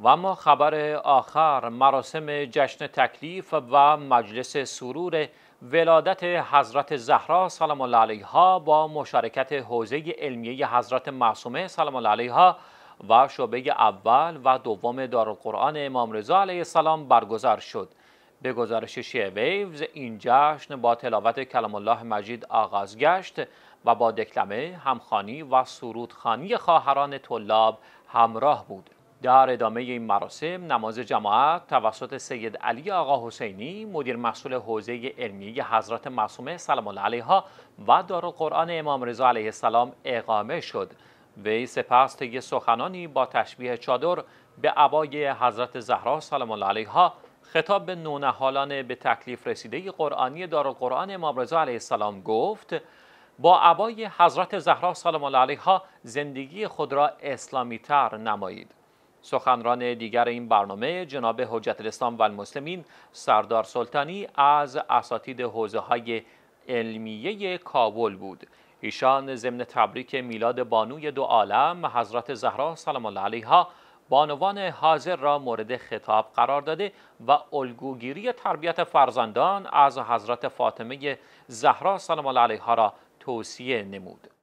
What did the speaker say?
و اما خبر آخر مراسم جشن تکلیف و مجلس سرور ولادت حضرت زهرا سلام الله علیها با مشارکت حوزه علمیه حضرت معصومه سلام الله علیها و شعبه اول و دوم دارالقرآن امام رضا علیه السلام برگزار شد به گزارش شیعه ویوز این جشن با تلاوت کلام الله مجید آغاز گشت و با دکلمه همخانی و سرودخانی خواهران طلاب همراه بود در ادامه این مراسم نماز جماعت توسط سید علی آقا حسینی مدیر مسئول حوزه علمی حضرت معصومه سلام الله علیها و دارالقرآن امام رضا علیه السلام اقامه شد وی سپس طی سخنانی با تشبیه چادر به عبای حضرت زهرا سلام الله علیها خطاب به نونهالان به تکلیف رسیده قرآنی دارالقرآن امام رضا علیه السلام گفت با عبای حضرت زهرا سلام الله علیها زندگی خود را اسلامی تر نمایید سخنران دیگر این برنامه جناب حجت الاسلام و المسلمین سردار سلطانی از اساتید حوزه های علمیه کابل بود ایشان ضمن تبریک میلاد بانوی دو عالم حضرت زهرا سلام الله علیها بانوان حاضر را مورد خطاب قرار داده و الگوگیری تربیت فرزندان از حضرت فاطمه زهرا سلام الله علیها را توصیه نمود